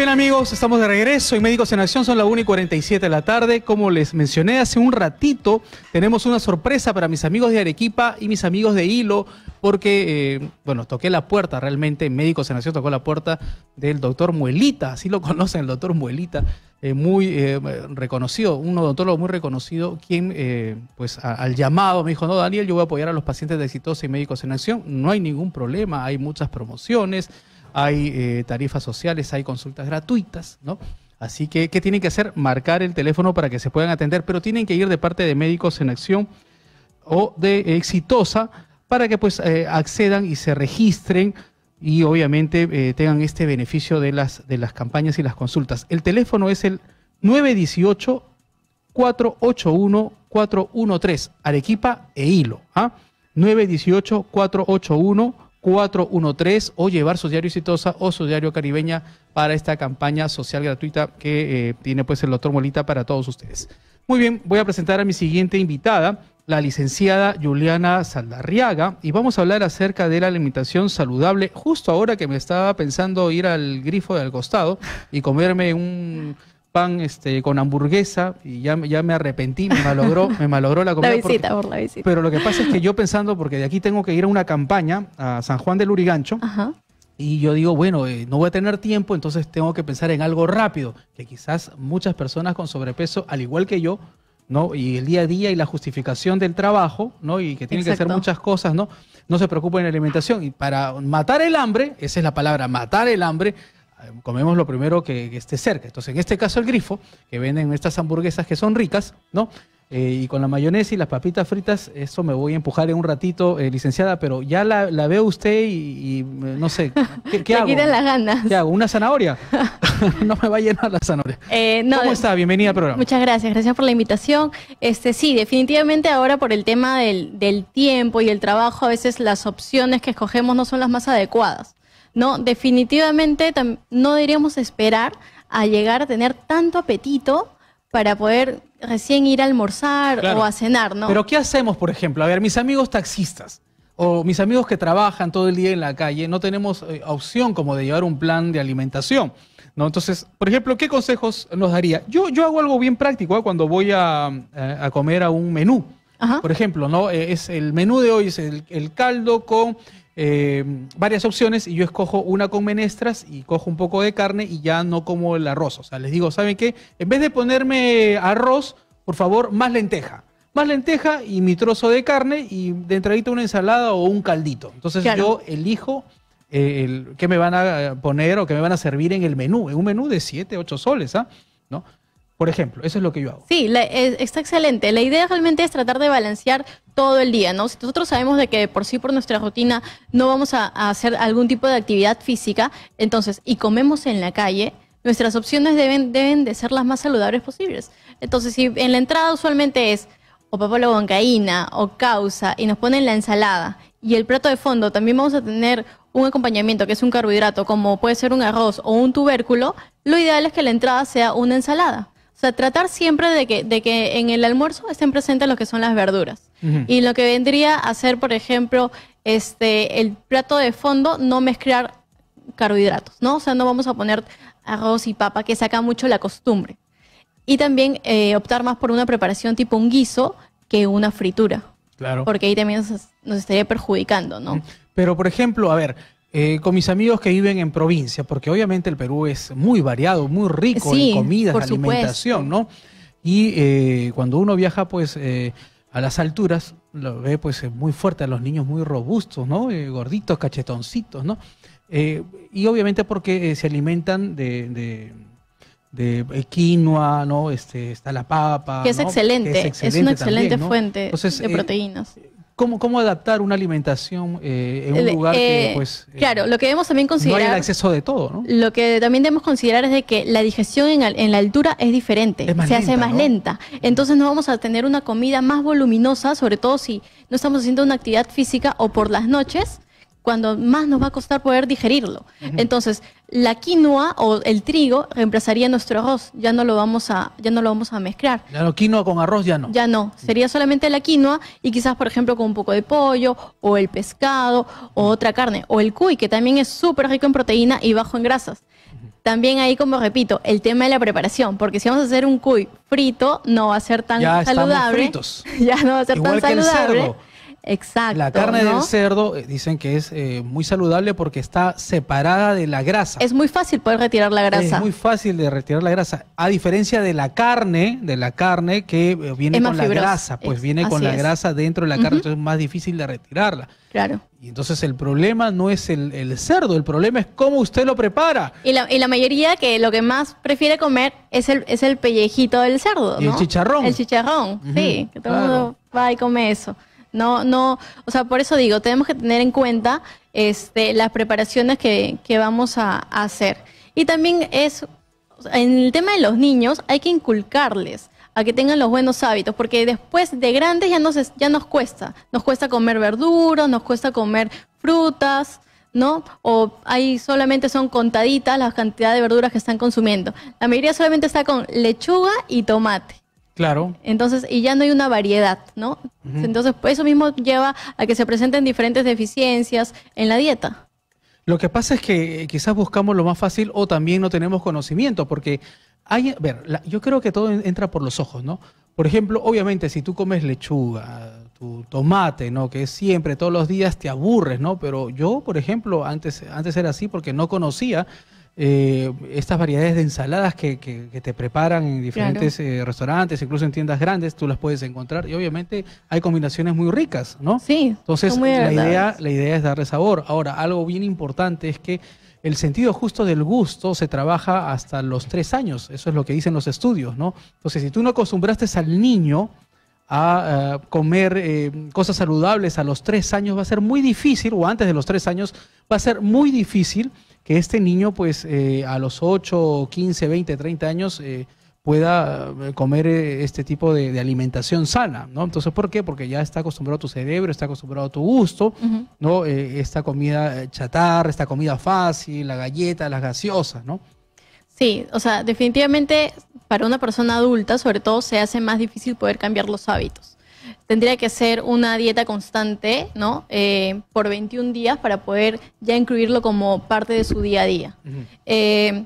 bien amigos, estamos de regreso y Médicos en Acción, son las 1 y 47 de la tarde. Como les mencioné hace un ratito, tenemos una sorpresa para mis amigos de Arequipa y mis amigos de Hilo, porque, eh, bueno, toqué la puerta realmente, Médicos en Acción tocó la puerta del doctor Muelita, así lo conocen, el doctor Muelita, eh, muy eh, reconocido, un odontólogo muy reconocido, quien, eh, pues al llamado me dijo, no, Daniel, yo voy a apoyar a los pacientes de Exitosa y Médicos en Acción, no hay ningún problema, hay muchas promociones hay eh, tarifas sociales, hay consultas gratuitas, ¿no? Así que, ¿qué tienen que hacer? Marcar el teléfono para que se puedan atender, pero tienen que ir de parte de Médicos en Acción o de Exitosa para que pues eh, accedan y se registren y obviamente eh, tengan este beneficio de las, de las campañas y las consultas. El teléfono es el 918 481 413 Arequipa e Hilo. ¿ah? 918 481 413 413 o llevar su diario exitosa o su diario caribeña para esta campaña social gratuita que eh, tiene pues el doctor Molita para todos ustedes. Muy bien, voy a presentar a mi siguiente invitada, la licenciada Juliana Saldarriaga, y vamos a hablar acerca de la alimentación saludable, justo ahora que me estaba pensando ir al grifo del costado y comerme un pan este, con hamburguesa y ya, ya me arrepentí, me malogró, me malogró la comida. por la Pero lo que pasa es que yo pensando, porque de aquí tengo que ir a una campaña a San Juan del Urigancho. Y yo digo, bueno, eh, no voy a tener tiempo, entonces tengo que pensar en algo rápido, que quizás muchas personas con sobrepeso, al igual que yo, ¿no? Y el día a día y la justificación del trabajo, ¿no? Y que tienen que hacer muchas cosas, ¿no? No se preocupen en la alimentación. Y para matar el hambre, esa es la palabra, matar el hambre, comemos lo primero que, esté cerca. Entonces, en este caso el grifo, que venden estas hamburguesas que son ricas, ¿no? Eh, y con la mayonesa y las papitas fritas, eso me voy a empujar en un ratito, eh, licenciada, pero ya la, la veo usted y, eh, no sé, ¿qué, qué hago? las ganas. ¿Qué hago? ¿Una zanahoria? no me va a llenar la zanahoria. no, ¿Cómo está? Bienvenida al programa. Muchas gracias, gracias por la invitación. Este Sí, definitivamente ahora por el tema del, del tiempo y el trabajo, a veces las opciones que escogemos no son las más adecuadas. ¿no? Definitivamente no deberíamos esperar a llegar a tener tanto apetito para poder recién ir a almorzar o a cenar, ¿no? Pero ¿qué hacemos, por ejemplo? A ver, mis amigos taxistas o mis amigos que trabajan todo el día en la calle, no tenemos eh, opción como de llevar un plan de alimentación. ¿no? Entonces, por ejemplo, ¿qué consejos nos daría? Yo, yo hago algo bien práctico ¿ah? cuando voy eh, a, comer a un menú. Por ejemplo, ¿no? Eh, es el menú de hoy es el caldo con eh, varias opciones y yo escojo una con menestras y cojo un poco de carne y ya no como el arroz. O sea, les digo, ¿saben qué? En vez de ponerme arroz, por favor, más lenteja. Más lenteja y mi trozo de carne y de entradita una ensalada o un caldito. Entonces yo elijo eh, el, qué me van a poner o qué me van a servir en el menú, en un menú de 7, 8 soles, ¿ah? ¿No? Por ejemplo, eso es lo que yo hago. Sí, está excelente. La idea realmente es tratar de balancear todo el día, ¿no? Si nosotros sabemos de que por sí, por nuestra rutina, no vamos a, hacer algún tipo de actividad física, entonces, y comemos en la calle, nuestras opciones deben, deben de ser las más saludables posibles. Entonces, si en la entrada usualmente es o papalo la bancaína o causa y nos ponen la ensalada y el plato de fondo, también vamos a tener un acompañamiento que es un carbohidrato, como puede ser un arroz o un tubérculo, lo ideal es que la entrada sea una ensalada. O sea, tratar siempre de que, de que en el almuerzo estén presentes lo que son las verduras. Y lo que vendría a ser, por ejemplo, este, el plato de fondo, no mezclar carbohidratos, ¿no? O sea, no vamos a poner arroz y papa, que saca mucho la costumbre. Y también eh, optar más por una preparación tipo un guiso que una fritura. Claro. Porque ahí también nos estaría perjudicando, ¿no? Pero, por ejemplo, a ver, eh, con mis amigos que viven en provincia, porque obviamente el Perú es muy variado, muy rico en comidas, en alimentación, ¿no? Y eh, cuando uno viaja, pues, eh, a las alturas, lo ve, pues, muy fuerte a los niños muy robustos, ¿no? gorditos, cachetoncitos, ¿no? y obviamente porque se alimentan de, quinoa, ¿no? Este, está la papa. Que es, excelente. es una excelente fuente de proteínas. ¿Cómo, adaptar una alimentación eh, en un lugar que, eh, pues... Eh, claro, lo que debemos también considerar... No hay el acceso de todo, Lo que también debemos considerar es de que la digestión en, la altura es diferente, se hace más lenta. Entonces no vamos a tener una comida más voluminosa, sobre todo si no estamos haciendo una actividad física o por las noches cuando más nos va a costar poder digerirlo. Entonces, la quinoa o el trigo reemplazaría nuestro arroz, ya no lo vamos a, ya no lo vamos a mezclar. La quinoa con arroz ya no. Ya no, mm. sería solamente la quinoa y quizás, por ejemplo, con un poco de pollo o el pescado o mm. otra carne o el cuy, que también es súper rico en proteína y bajo en grasas. También ahí, como repito, el tema de la preparación, porque si vamos a hacer un cuy frito, no va a ser tan ya saludable. Ya no va a ser tan saludable. Exacto. La carne del cerdo eh, dicen que es eh, muy saludable porque está separada de la grasa. Es muy fácil poder retirar la grasa. Es muy fácil de retirar la grasa, a diferencia de la carne, de la carne que eh, pues, viene con la grasa, pues viene con la grasa dentro de la carne, entonces es más difícil de retirarla. Claro. Y entonces el problema no es el, cerdo, el problema es cómo usted lo prepara. Y la, mayoría que lo que más prefiere comer es el, es el pellejito del cerdo. el chicharrón. El chicharrón, sí, que todo el mundo va y come eso. No, no, o sea, por eso digo, tenemos que tener en cuenta este, las preparaciones que, vamos a, hacer. Y también es, en el tema de los niños, hay que inculcarles a que tengan los buenos hábitos, porque después de grandes ya nos, ya nos cuesta, nos cuesta comer verduras, nos cuesta comer frutas, ¿no? O ahí solamente son contaditas las cantidades de verduras que están consumiendo. La mayoría solamente está con lechuga y tomate. Claro. Entonces, y ya no hay una variedad, ¿no? Entonces, pues, eso mismo lleva a que se presenten diferentes deficiencias en la dieta. Lo que pasa es que eh, quizás buscamos lo más fácil o también no tenemos conocimiento, porque hay, a ver, yo creo que todo entra por los ojos, ¿no? Por ejemplo, obviamente, si tú comes lechuga, tu tomate, ¿no? Que siempre, todos los días te aburres, ¿no? Pero yo, por ejemplo, antes, antes era así porque no conocía eh, estas variedades de ensaladas que, te preparan en diferentes eh, restaurantes, incluso en tiendas grandes, tú las puedes encontrar y obviamente hay combinaciones muy ricas, ¿no? Sí. Entonces, la idea, la idea es darle sabor. Ahora, algo bien importante es que el sentido justo del gusto se trabaja hasta los tres años, eso es lo que dicen los estudios, ¿no? Entonces, si tú no acostumbraste al niño a, eh, comer cosas saludables a los tres años, va a ser muy difícil, o antes de los tres años, va a ser muy difícil este niño, pues eh, a los 8, 15, 20, 30 años, eh, pueda eh, comer este tipo de, alimentación sana, ¿no? Entonces, ¿por qué? Porque ya está acostumbrado tu cerebro, está acostumbrado a tu gusto, ¿no? esta comida chatarra, esta comida fácil, la galleta, las gaseosas, ¿no? Sí, o sea, definitivamente para una persona adulta, sobre todo, se hace más difícil poder cambiar los hábitos tendría que ser una dieta constante, ¿no? Eh, por 21 días para poder ya incluirlo como parte de su día a día. Eh,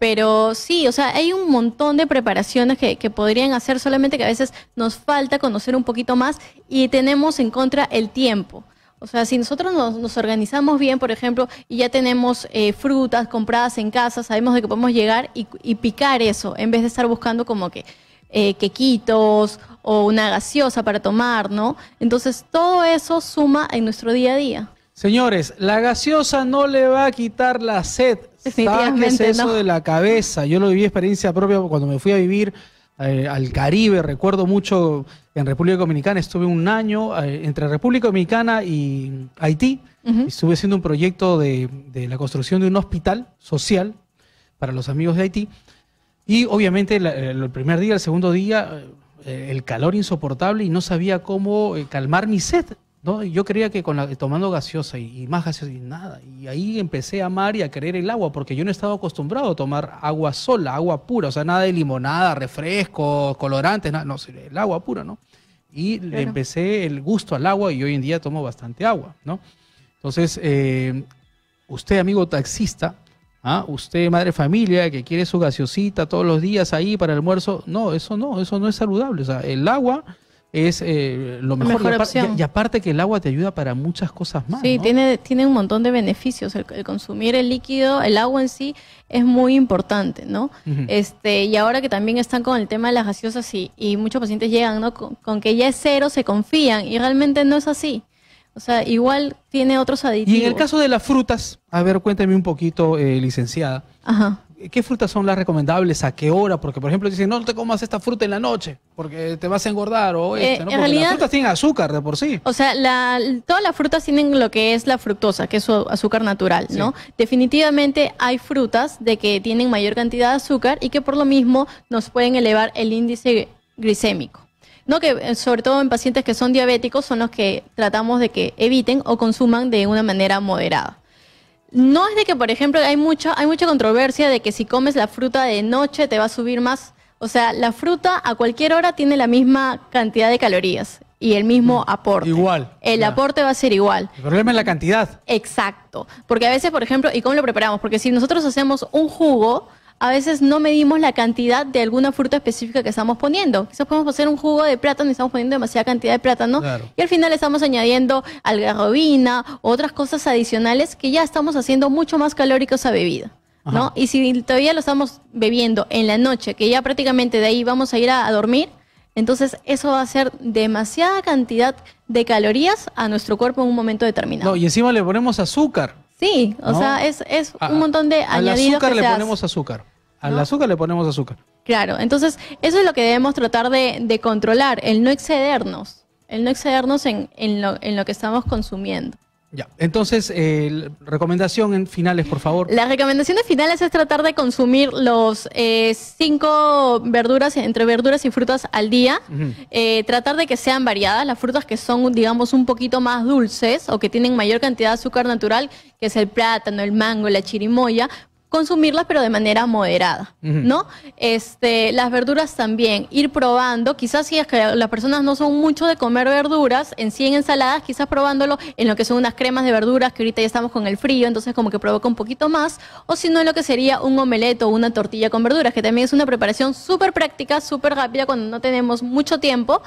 pero sí, o sea, hay un montón de preparaciones que, que, podrían hacer, solamente que a veces nos falta conocer un poquito más y tenemos en contra el tiempo. O sea, si nosotros nos, organizamos bien, por ejemplo, y ya tenemos eh, frutas compradas en casa, sabemos de que podemos llegar y picar eso, en vez de estar buscando como que eh, quequitos o una gaseosa para tomar, ¿no? Entonces todo eso suma en nuestro día a día. Señores, la gaseosa no le va a quitar la sed. Sáquese eso de la cabeza. Yo lo viví experiencia propia cuando me fui a vivir eh, al Caribe. Recuerdo mucho en República Dominicana, estuve un año eh, entre República Dominicana y Haití. Estuve haciendo un proyecto de la construcción de un hospital social para los amigos de Haití. Y obviamente eh, el, primer día, el segundo día, eh, el calor insoportable y no sabía cómo eh, calmar mi sed. ¿no? Yo creía que con la, tomando gaseosa y, más gaseosa y nada. Y ahí empecé a amar y a querer el agua, porque yo no estaba acostumbrado a tomar agua sola, agua pura, o sea, nada de limonada, refresco, colorantes, nada, no, el agua pura, ¿no? Y le empecé el gusto al agua y hoy en día tomo bastante agua, ¿no? Entonces, usted, amigo taxista, ¿Ah? Usted, madre familia, que quiere su gaseosita todos los días ahí para el almuerzo, no, eso no, eso no es saludable. O sea, el agua es eh, lo mejor. mejor y, aparte, Y, aparte que el agua te ayuda para muchas cosas más. Sí, tiene, tiene un montón de beneficios. El, consumir el líquido, el agua en sí, es muy importante, ¿no? este, y ahora que también están con el tema de las gaseosas y, y muchos pacientes llegan, ¿no? con, que ya es cero, se confían y realmente no es así. O sea, igual tiene otros aditivos. Y en el caso de las frutas, a ver, cuéntame un poquito, eh, licenciada. Ajá. ¿Qué frutas son las recomendables? ¿A qué hora? Porque, por ejemplo, dicen, no te comas esta fruta en la noche, porque te vas a engordar o eh, este, ¿no? Porque realidad, las frutas tienen azúcar de por sí. O sea, todas las frutas tienen lo que es la fructosa, que es azúcar natural, ¿no? Definitivamente hay frutas de que tienen mayor cantidad de azúcar y que por lo mismo nos pueden elevar el índice glicémico. ¿no? que eh, sobre todo en pacientes que son diabéticos son los que tratamos de que eviten o consuman de una manera moderada. No es de que, por ejemplo, hay, mucho, hay mucha controversia de que si comes la fruta de noche te va a subir más. O sea, la fruta a cualquier hora tiene la misma cantidad de calorías y el mismo mm, aporte. Igual. El aporte va a ser igual. El problema es la cantidad. Exacto. Porque a veces, por ejemplo, ¿y cómo lo preparamos? Porque si nosotros hacemos un jugo, a veces no medimos la cantidad de alguna fruta específica que estamos poniendo. Quizás podemos hacer un jugo de plátano y estamos poniendo demasiada cantidad de plátano y al final estamos añadiendo algarrobina, otras cosas adicionales que ya estamos haciendo mucho más calóricos a bebida. ¿no? Y si todavía lo estamos bebiendo en la noche, que ya prácticamente de ahí vamos a ir a, dormir, entonces eso va a ser demasiada cantidad de calorías a nuestro cuerpo en un momento determinado. No, y encima le ponemos azúcar. Sí, o sea, es, un montón de a, añadidos. Al azúcar le ponemos azúcar. Al azúcar le ponemos azúcar. Claro, entonces eso es lo que debemos tratar de, controlar, el no excedernos, el no excedernos en, lo, que estamos consumiendo. Ya, entonces, eh, recomendación en finales, por favor. recomendación recomendaciones finales es tratar de consumir los eh, cinco verduras, entre verduras y frutas al día. Eh, tratar de que sean variadas, las frutas que son, digamos, un poquito más dulces o que tienen mayor cantidad de azúcar natural, que es el plátano, el mango, la chirimoya, consumirlas, pero de manera moderada, ¿no? Este, las verduras también, ir probando, quizás si es que las personas no son mucho de comer verduras, en sí en ensaladas, quizás probándolo en lo que son unas cremas de verduras, que ahorita ya estamos con el frío, entonces como que provoca un poquito más, o si no en lo que sería un omeleto o una tortilla con verduras, que también es una preparación súper práctica, súper rápida cuando no tenemos mucho tiempo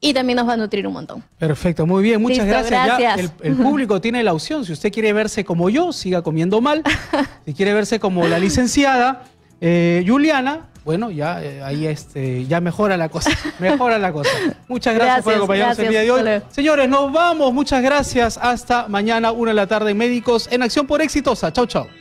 y también nos va a nutrir un montón. Perfecto, muy bien, muchas gracias. el, público tiene la opción, si usted quiere verse como yo, siga comiendo mal, si quiere verse como la licenciada eh, Juliana, bueno, ya eh, ahí este, ya mejora la cosa, mejora la cosa. Muchas gracias, por acompañarnos el día de hoy. Señores, nos vamos, muchas gracias, hasta mañana, una de la tarde, Médicos en Acción por Exitosa. Chau, chau.